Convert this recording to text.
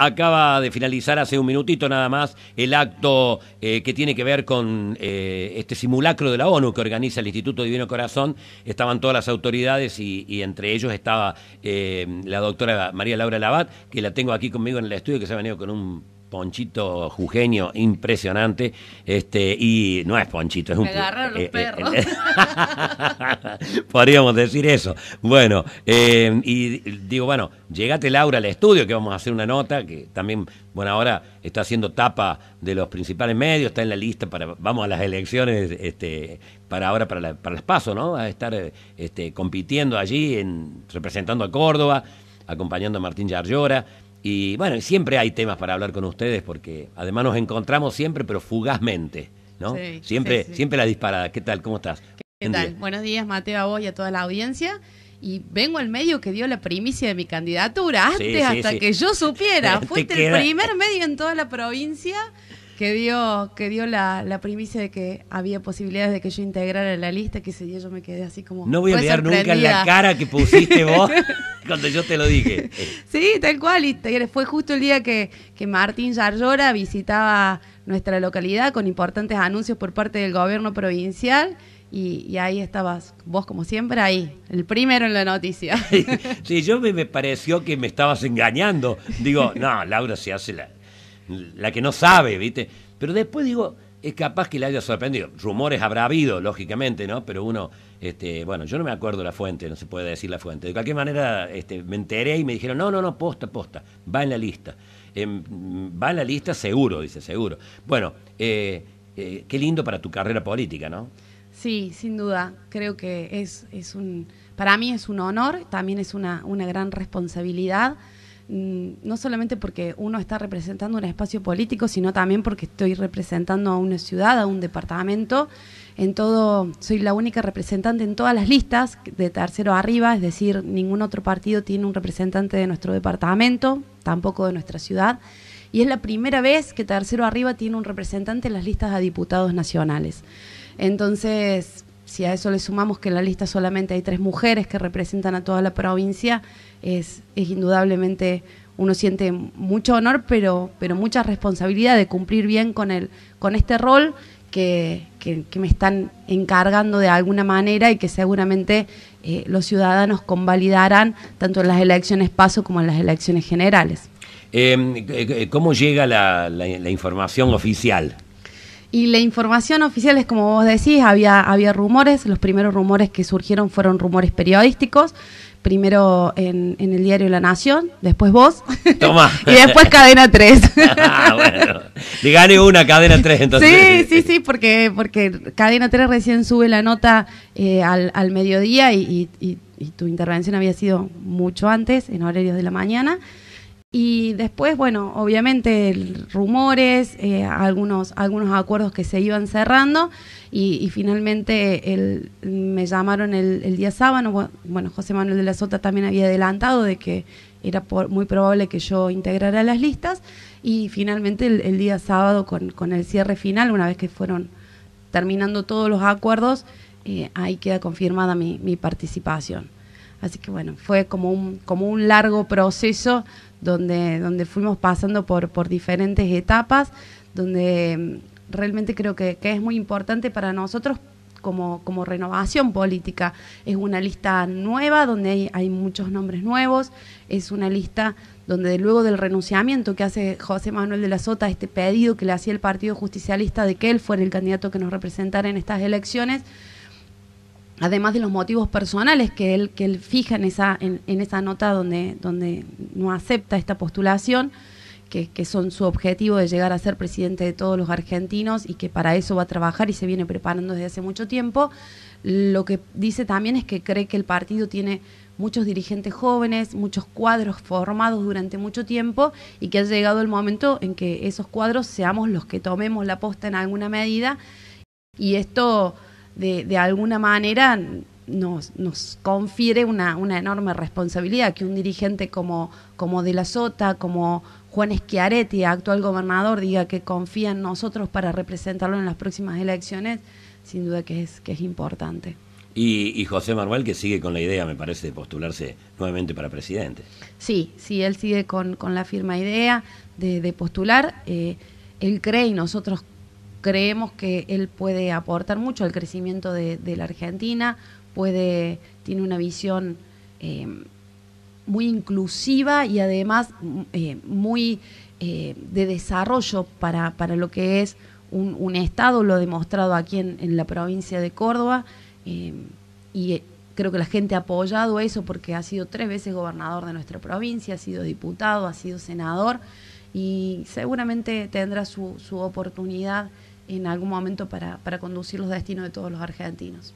Acaba de finalizar hace un minutito nada más el acto eh, que tiene que ver con eh, este simulacro de la ONU que organiza el Instituto Divino Corazón. Estaban todas las autoridades y, entre ellos estaba eh, la doctora María Laura Labat, que la tengo aquí conmigo en el estudio, que se ha venido con un Ponchito Jujeño, impresionante. Este, y no es Ponchito, es un. Me agarraron los eh, eh, perros. Eh, podríamos decir eso. Bueno, y digo, bueno, llegate Laura al estudio, que vamos a hacer una nota, que también, bueno, ahora está haciendo tapa de los principales medios, está en la lista para, vamos a las elecciones, este, para ahora, para, para las PASO, ¿no? A estar este, compitiendo allí, en, representando a Córdoba, acompañando a Martín Yarlora. Y bueno, siempre hay temas para hablar con ustedes porque además nos encontramos siempre, pero fugazmente, ¿no? siempre, siempre la disparada. ¿Qué tal? ¿Cómo estás? ¿Qué tal? Buenos días, Mateo, a vos y a toda la audiencia y vengo al medio que dio la primicia de mi candidatura antes hasta que yo supiera. Fuiste el primer medio en toda la provincia que dio, que dio la, primicia de que había posibilidades de que yo integrara la lista, que ese día yo me quedé así como. No voy a mirar nunca la cara que pusiste vos cuando yo te lo dije. sí, tal cual. fue justo el día que, que Martín Yarlora visitaba nuestra localidad con importantes anuncios por parte del gobierno provincial. Y, ahí estabas, vos como siempre, ahí, el primero en la noticia. Sí, yo me, me pareció que me estabas engañando. Digo, no, Laura se hace la, la que no sabe, ¿viste? Pero después digo, es capaz que le haya sorprendido. Rumores habrá habido, lógicamente, ¿no? Pero uno, este, bueno, yo no me acuerdo la fuente, no se puede decir la fuente. De cualquier manera, este, me enteré y me dijeron, no, no, no, posta, posta, va en la lista. Em, va en la lista seguro, dice, seguro. Bueno, eh, eh, qué lindo para tu carrera política, ¿no? Sí, sin duda. Creo que es, un, para mí es un honor, también es una, una gran responsabilidad. Mm, no solamente porque uno está representando un espacio político, sino también porque estoy representando a una ciudad, a un departamento. En todo, soy la única representante en todas las listas, de tercero arriba, es decir, ningún otro partido tiene un representante de nuestro departamento, tampoco de nuestra ciudad. Y es la primera vez que tercero arriba tiene un representante en las listas de diputados nacionales. Entonces, si a eso le sumamos que en la lista solamente hay tres mujeres que representan a toda la provincia, es, indudablemente uno siente mucho honor, pero, pero mucha responsabilidad de cumplir bien con, el, con este rol que, me están encargando de alguna manera y que seguramente eh, los ciudadanos convalidarán tanto en las elecciones paso como en las elecciones generales. Em, eh, ¿Cómo llega la información oficial? Y la información oficial es como vos decís, había, había rumores, los primeros rumores que surgieron fueron rumores periodísticos, primero en, el diario La Nación, después vos, y después Cadena 3. ah, bueno, una Cadena 3 entonces. Sí, sí, sí, porque, porque Cadena 3 recién sube la nota eh, al, al, mediodía y, y tu intervención había sido mucho antes, en horarios de la mañana. Y después, bueno, obviamente rumores, eh, algunos, algunos acuerdos que se iban cerrando y, finalmente me llamaron el, día sábado, bueno, José Manuel de la Sota también había adelantado de que era muy probable que yo integrara las listas y finalmente el, día sábado con, el cierre final, una vez que fueron terminando todos los acuerdos, eh, ahí queda confirmada mi participación. Así que bueno, fue como un, como un largo proceso donde, donde fuimos pasando por, por diferentes etapas, donde mm, realmente creo que, que es muy importante para nosotros como, renovación política. Es una lista nueva donde hay, hay, muchos nombres nuevos, es una lista donde luego del renunciamiento que hace José Manuel de la Sota, este pedido que le hacía el Partido Justicialista de que él fuera el candidato que nos representara en estas elecciones, además de los motivos personales que él, que él fija en esa, en, esa nota donde, donde no acepta esta postulación, que, que, son su objetivo de llegar a ser presidente de todos los argentinos y que para eso va a trabajar y se viene preparando desde hace mucho tiempo. Lo que dice también es que cree que el partido tiene muchos dirigentes jóvenes, muchos cuadros formados durante mucho tiempo y que ha llegado el momento en que esos cuadros seamos los que tomemos la posta en alguna medida. Y esto de, alguna manera nos, confiere una, una, enorme responsabilidad que un dirigente como, como De la Sota, como Juan Schiaretti, actual gobernador, diga que confía en nosotros para representarlo en las próximas elecciones, sin duda que es, que es importante. Y, José Manuel que sigue con la idea, me parece, de postularse nuevamente para presidente. Sí, sí, él sigue con, la firma idea de, postular. Eh, él cree y nosotros creemos que él puede aportar mucho al crecimiento de, la Argentina, tiene una visión em, muy inclusiva y además eh, muy eh, de desarrollo para, lo que es un, Estado, lo ha demostrado aquí en, la provincia de Córdoba, em, y eh, creo que la gente ha apoyado eso porque ha sido tres veces gobernador de nuestra provincia, ha sido diputado, ha sido senador, y seguramente tendrá su, su oportunidad en algún momento para, para conducir los destinos de todos los argentinos.